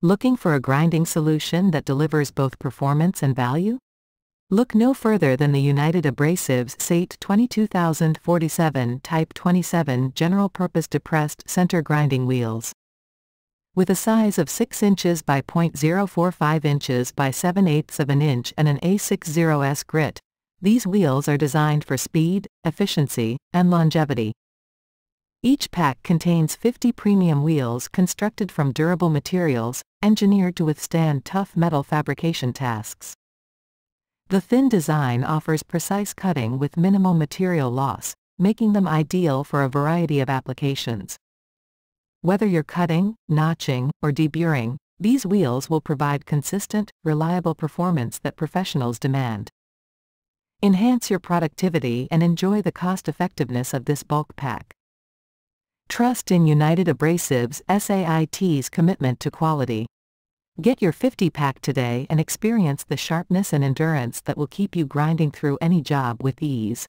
Looking for a grinding solution that delivers both performance and value? Look no further than the United Abrasives SATE 22047 Type 27 General-Purpose Depressed Center Grinding Wheels. With a size of 6 inches by 0.045 inches by 7 eighths of an inch and an A60S grit, these wheels are designed for speed, efficiency, and longevity. Each pack contains 50 premium wheels constructed from durable materials, engineered to withstand tough metal fabrication tasks. The thin design offers precise cutting with minimal material loss, making them ideal for a variety of applications. Whether you're cutting, notching, or deburring, these wheels will provide consistent, reliable performance that professionals demand. Enhance your productivity and enjoy the cost-effectiveness of this bulk pack. Trust in United Abrasives SAIT's commitment to quality. Get your 50-pack today and experience the sharpness and endurance that will keep you grinding through any job with ease.